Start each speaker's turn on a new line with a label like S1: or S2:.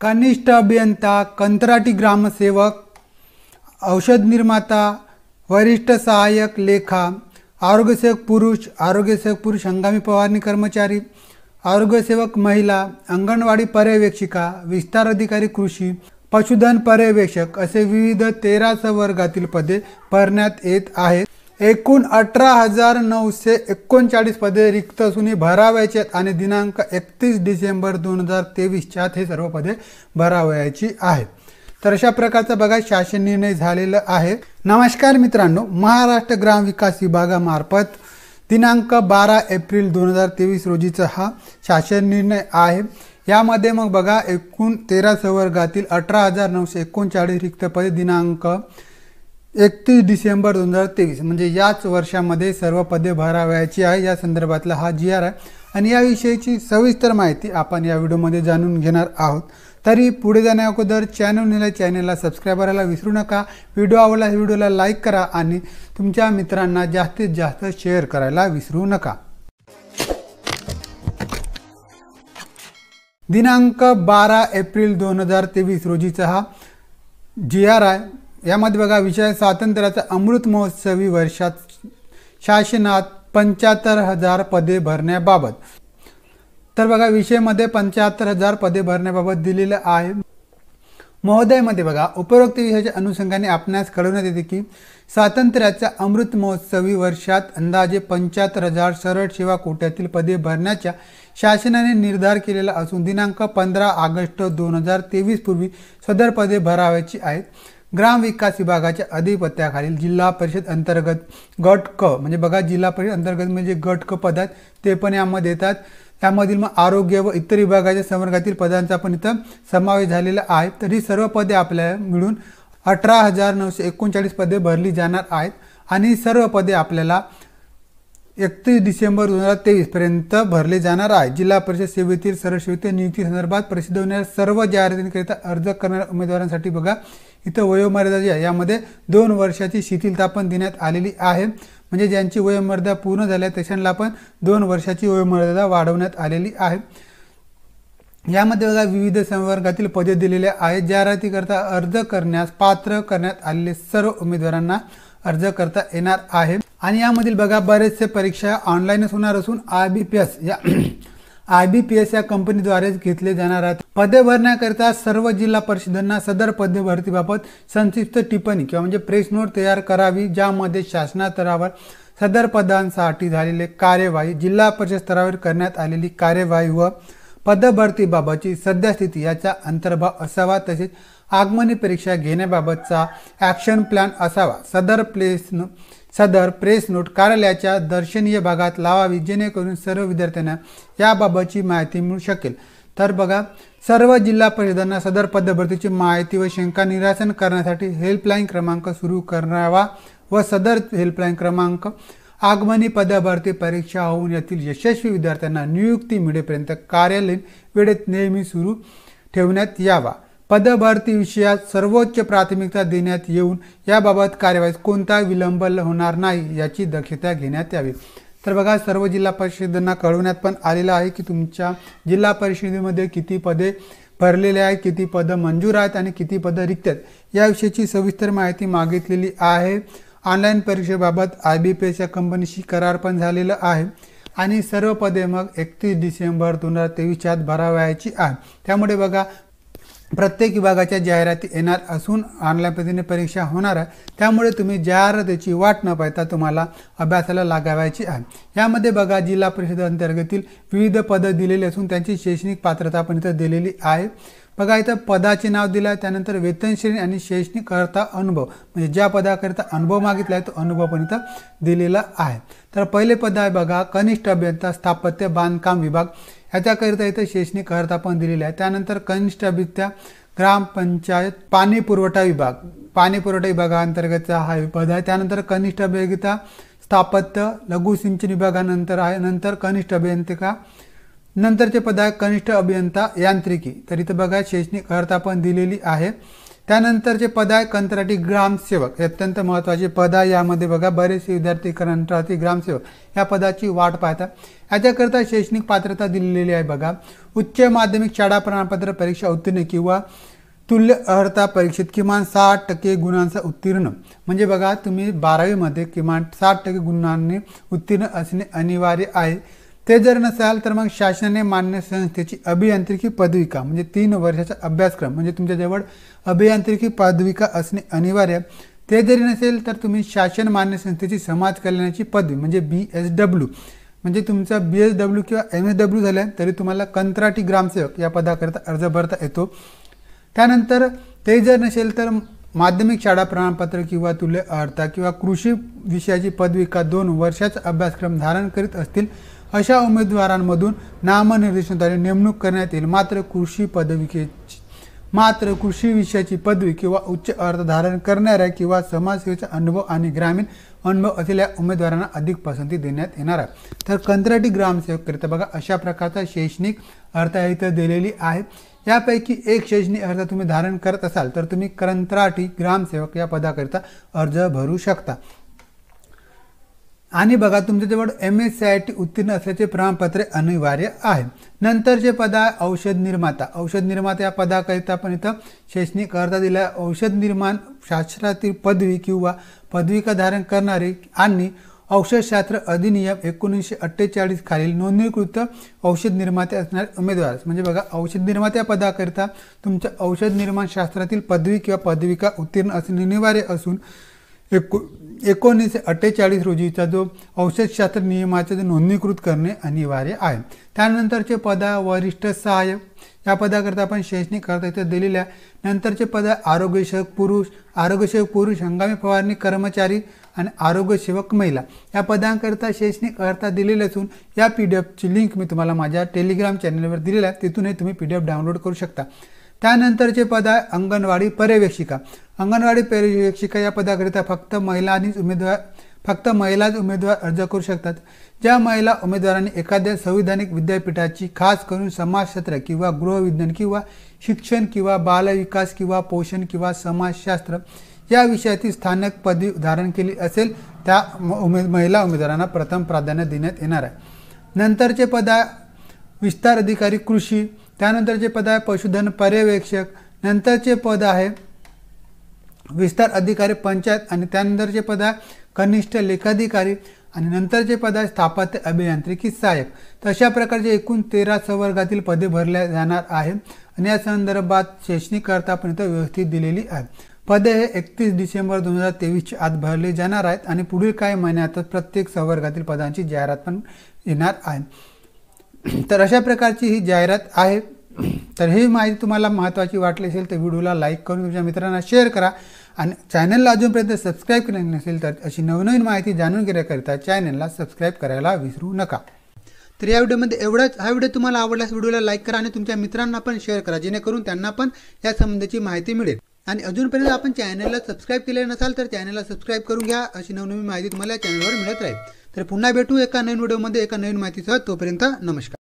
S1: कनिष्ठ अभियंता कंत्राटी ग्रामसेवक औषध निर्माता वरिष्ठ सहाय्यक लेखा आरोग्यसेवक पुरुष आरोग्यसेवक पुरुष हंगामी फवारणी कर्मचारी आरोग्यसेवक महिला अंगणवाडी पर्यवेक्षिका विस्तार अधिकारी कृषी पशुधन पर्यवेक्षक असे विविध तेरा वर्गातील पदे भरण्यात येत आहेत एकूण अठरा हजार नऊशे एकोणचाळीस पदे रिक्त असून ही आहेत आणि दिनांक एकतीस डिसेंबर दोन हजार तेवीसच्या हे सर्व पदे भरावयाची आहेत तर अशा प्रकारचा बघा शासन निर्णय झालेला आहे नमस्कार मित्रांनो महाराष्ट्र ग्राम विकास विभागामार्फत दिनांक बारा एप्रिल दोन हजार तेवीस रोजीचा हा शासन निर्णय आहे यामध्ये मग बघा एकूण तेरा सवर्गातील अठरा हजार नऊशे एकोणचाळीस रिक्त पदे दिनांक एकतीस डिसेंबर दोन हजार तेवीस म्हणजे याच वर्षामध्ये सर्व पदे भरावयाची आहे या संदर्भातला हा जी आर आहे आणि याविषयीची सविस्तर माहिती आपण या व्हिडिओमध्ये जाणून घेणार आहोत तरी पुढे जाण्या अगोदर चॅनलला चॅनलला सबस्क्राईब करायला विसरू नका व्हिडिओ आवडला व्हिडिओला लाईक करा आणि तुमच्या मित्रांना जास्तीत जास्त शेअर करायला विसरू नका दिनांक बारा एप्रिल दोन हजार तेवीस रोजीचा हा जी आर आय यामध्ये बघा विषय स्वातंत्र्याचा अमृत महोत्सवी वर्षात शासनात पंच्याहत्तर हजार पदे भरण्याबाबत तर बघा विषयमध्ये पंच्याहत्तर हजार पदे भरण्याबाबत दिलेलं आहे महोदयमध्ये बघा उपरोक्त विषयाच्या अनुषंगाने आपणास कळवण्यात येते की स्वातंत्र्याच्या अमृत महोत्सवी वर्षात अंदाजे पंच्याहत्तर हजार सरळ सेवा कोट्यातील पदे भरण्याच्या शासनाने निर्धार केलेला असून दिनांक पंधरा ऑगस्ट दोन हजार तेवीस पूर्वी सदर पदे भरावायची आहेत ग्राम विकास विभागाच्या अधिपत्याखालील जिल्हा परिषद अंतर्गत गट क म्हणजे बघा जिल्हा परिषद अंतर्गत म्हणजे गट क आहेत ते पण यामध्ये येतात त्यामधील मग आरोग्य व इतर विभागाच्या संवर्गातील पदांचा पण इथं समावेश झालेला आहे तर ही सर्व पदे आपल्याला मिळून अठरा हजार नऊशे एकोणचाळीस पदे भरली जाणार आहेत आणि सर्व पदे आपल्याला एकतीस डिसेंबर दोन हजार तेवीसपर्यंत भरले जाणार आहे जिल्हा परिषद सेवेतील सर्व सेवेतील नियुक्ती संदर्भात प्रसिद्ध होणाऱ्या सर्व जाहिरातींकरिता अर्ज करणाऱ्या उमेदवारांसाठी बघा इथं वयोमर्यादा जी आहे यामध्ये दोन वर्षाची शिथिलता पण देण्यात आलेली आहे म्हणजे ज्यांची वयोमर्यादा पूर्ण झाली आहे त्याच्यांना पण दोन वर्षाची वयोमर्यादा वाढवण्यात आलेली आहे यामध्ये बघा विविध संवर्गातील पदे दिलेल्या आहेत जाहिरातीकरता अर्ज करण्यास पात्र करण्यात आलेले सर्व उमेदवारांना अर्ज करता येणार आहे आणि यामधील बघा बरेचसे परीक्षा ऑनलाईनच होणार असून आय बी पी एस या आय बी पी एस या कंपनीद्वारेच घेतले जाणार आहेत पदे भरण्याकरिता सर्व जिल्हा परिषदांना सदर पदे भरतीबाबत संक्षिप्त टिप्पणी किंवा म्हणजे प्रेस नोट तयार करावी ज्यामध्ये शासनातरावर सदर पदांसाठी झालेले कार्यवाही जिल्हा परिषद स्तरावर करण्यात आलेली कार्यवाही व सध्या सद्यस्थिती याचा अंतर्भाव असावा तसेच आगमनी परीक्षा घेण्याबाबतचा ॲक्शन प्लॅन असावा सदर प्लेस सदर प्रेस नोट कार्यालयाच्या दर्शनीय भागात लावावी जेणेकरून सर्व विद्यार्थ्यांना याबाबतची माहिती मिळू शकेल तर बघा सर्व जिल्हा परिषदांना सदर पदभरतीची माहिती व शंका निरासन करण्यासाठी हेल्पलाईन क्रमांक सुरू करावा व सदर हेल्पलाईन क्रमांक आगमनी पदभरती परीक्षा होऊन यातील यशस्वी विद्यार्थ्यांना नियुक्ती मिळेपर्यंत कार्यालयीन वेळेत नेहमी सुरू ठेवण्यात यावा पदभरती विषयात सर्वोच्च प्राथमिकता देण्यात येऊन याबाबत कार्यवाहीत कोणता विलंब होणार नाही याची दक्षता घेण्यात यावी तर बघा सर्व जिल्हा परिषदांना कळवण्यात पण आलेलं आहे की तुमच्या जिल्हा परिषदेमध्ये किती पदे भरलेले आहेत किती पदं मंजूर आहेत आणि किती पदं रिक्त आहेत याविषयीची सविस्तर माहिती मागितलेली आहे ऑनलाईन परीक्षेबाबत आय बी पी एसच्या कंपनीशी करार पण झालेला आहे आणि सर्व पदे मग एकतीस डिसेंबर दोन हजार तेवीसच्या आत भरावयाची आहे त्यामुळे बघा प्रत्येक विभागाच्या जाहिराती येणार असून ऑनलाईन पद्धतीने परीक्षा होणार आहे त्यामुळे तुम्ही जाहिरातीची वाट न पाहता तुम्हाला अभ्यासाला लागावायची आहे यामध्ये बघा जिल्हा परिषद अंतर्गतील विविध पदं दिलेली असून त्यांची शैक्षणिक पात्रता पण इथं दिलेली आहे बघा इथं पदाचे नाव दिलं आहे त्यानंतर वेतनश्रेणी आणि आणि करता अनुभव म्हणजे ज्या पदाकरिता अनुभव मागितला आहे तो अनुभव पण इथं दिलेला आहे तर पहिले पद आहे बघा कनिष्ठ अभियंता स्थापत्य बांधकाम विभाग ह्याच्याकरिता इथं शैक्षणिक पण दिलेली आहे त्यानंतर कनिष्ठ अभित्या ग्रामपंचायत पाणी पुरवठा विभाग पाणी पुरवठा विभागाअंतर्गतचा हा पद आहे त्यानंतर कनिष्ठ अभियंता स्थापत्य लघुसिंचन विभागानंतर आहे नंतर कनिष्ठ अभियंता नंतरचे पद आहे कनिष्ठ अभियंता यांत्रिकी तर इथं बघा शैक्षणिक अर्थ आपण दिलेली आहे जे पद आहे कंत्राटी ग्रामसेवक हे अत्यंत महत्त्वाचे पद आहे यामध्ये बघा बरेचसे विद्यार्थी कंत्राटी ग्रामसेवक या पदाची वाट पाहतात याच्याकरता शैक्षणिक पात्रता दिलेली आहे बघा उच्च माध्यमिक शाळा प्रमाणपत्र परीक्षा उत्तीर्ण किंवा तुल्य अर्हता परीक्षेत किमान साठ टक्के गुणांचा उत्तीर्ण म्हणजे बघा तुम्ही बारावीमध्ये किमान साठ टक्के गुणांनी उत्तीर्ण असणे अनिवार्य आहे ते जर नसाल तर मग शासनाने मान्य संस्थेची अभियांत्रिकी पदविका म्हणजे तीन वर्षाचा अभ्यासक्रम म्हणजे तुमच्याजवळ अभियांत्रिकी पदविका असणे अनिवार्य ते जरी नसेल तर तुम्ही शासन मान्य संस्थेची समाज कल्याणाची पदवी म्हणजे बी एस डब्ल्यू म्हणजे तुमचा बी एस डब्ल्यू किंवा एम एस डब्ल्यू झालं तरी तुम्हाला कंत्राटी ग्रामसेवक या पदाकरिता अर्ज भरता येतो त्यानंतर ते जर नसेल तर माध्यमिक शाळा प्रमाणपत्र किंवा तुले अर्था किंवा कृषी विषयाची पदविका दोन वर्षाचा अभ्यासक्रम धारण करीत असतील अशा उमेदवारांमधून नामनिर्देशनाद्वारे नेमणूक करण्यात येईल मात्र कृषी पदविकेची मात्र कृषी विषयाची पदवी किंवा उच्च अर्थ धारण करणाऱ्या किंवा समाजसेवेचा अनुभव आणि ग्रामीण अनुभव असलेल्या उमेदवारांना अधिक पसंती देण्यात येणार आहे तर कंत्राटी ग्रामसेवककरिता बघा अशा प्रकारचा शैक्षणिक अर्थ इथं दिलेली आहे यापैकी एक शैक्षणिक अर्ज तुम्ही धारण करत असाल तर तुम्ही कंत्राटी ग्रामसेवक या पदाकरिता अर्ज भरू शकता आणि बघा जवळ M S C I T उत्तीर्ण असल्याचे प्रमाणपत्र अनिवार्य आहे नंतरचे पद आहे औषध निर्माता औषध निर्माता या पदाकरिता पण इथं शैक्षणिक अर्ज दिला औषध निर्माण शास्त्रातील पदवी किंवा पदविका धारण करणारे आणि औषधशास्त्र अधिनियम एकोणीसशे अठ्ठेचाळीस खालील नोंदणीकृत औषध निर्माते असणारे उमेदवार म्हणजे बघा औषध निर्मात्या पदाकरिता तुमच्या औषध निर्माण शास्त्रातील पदवी किंवा पदविका उत्तीर्ण असणे अनिवार्य असून एको एकोणीसशे अठ्ठेचाळीस रोजीचा जो औषधशास्त्र जो नोंदणीकृत करणे अनिवार्य आहे त्यानंतरचे पद वरिष्ठ सहाय्य या पदाकरता आपण शैक्षणिक करता इथे दिलेल्या नंतरचे पद आरोग्यसेवक पुरुष आरोग्यसेवक पुरुष हंगामी फवारणी कर्मचारी आणि आरोग्यसेवक महिला या पदांकरता शैक्षणिक अर्थ दिलेले असून या पी डी एफची लिंक मी तुम्हाला माझ्या टेलिग्राम चॅनलवर दिलेला आहे तिथूनही तुम्ही पी डी एफ डाउनलोड करू शकता त्यानंतरचे पद आहे अंगणवाडी पर्यवेक्षिका अंगणवाडी पर्यवेक्षिका या पदाकरिता फक्त महिलांनीच उमेदवार फक्त महिलाच उमेदवार अर्ज करू शकतात ज्या महिला उमेदवारांनी एखाद्या संविधानिक विद्यापीठाची खास करून समाजशास्त्र किंवा गृहविज्ञान किंवा शिक्षण किंवा बालविकास किंवा पोषण किंवा समाजशास्त्र या विषयातील स्थानक पदवी धारण केली असेल त्या उमेद महिला उमेदवारांना प्रथम प्राधान्य देण्यात येणार आहे नंतरचे पद आहे विस्तार अधिकारी कृषी त्यानंतरचे पद आहे पशुधन पर्यवेक्षक नंतरचे पद आहे विस्तार अधिकारी पंचायत आणि त्यानंतरचे पद आहे कनिष्ठ लेखाधिकारी आणि नंतरचे पद आहे स्थापत्य अभियांत्रिकी सहाय्यक तशा प्रकारचे एकूण तेरा संवर्गातील पदे भरल्या जाणार आहे आणि या संदर्भात शैक्षणिक पण इथं व्यवस्थित दिलेली आहे पदे हे एकतीस डिसेंबर दोन हजार तेवीसच्या आत भरली जाणार आहेत आणि पुढील काही महिन्यातच प्रत्येक संवर्गातील पदांची जाहिरात पण येणार आहे तर अशा प्रकारची ही जाहिरात आहे तर ही माहिती तुम्हाला महत्त्वाची वाटली असेल तर व्हिडिओला लाईक करून तुमच्या मित्रांना शेअर करा आणि चॅनलला अजूनपर्यंत सबस्क्राईब केले नसेल तर अशी नवनवीन माहिती जाणून घेण्याकरिता चॅनलला सबस्क्राईब करायला विसरू नका तर या व्हिडिओमध्ये एवढाच हा व्हिडिओ तुम्हाला आवडल्यास व्हिडिओला लाईक करा आणि तुमच्या मित्रांना पण शेअर करा जेणेकरून त्यांना पण या संबंधीची माहिती मिळेल आणि अजूनपर्यंत आपण चॅनलला सबस्क्राईब केले नसाल तर चॅनलला सबस्क्राईब करून घ्या अशी नवनवीन माहिती तुम्हाला या चॅनलवर मिळत राहील तर पुन्हा भेटू एका नवीन व्हिडिओमध्ये एका नवीन माहितीसह तोपर्यंत नमस्कार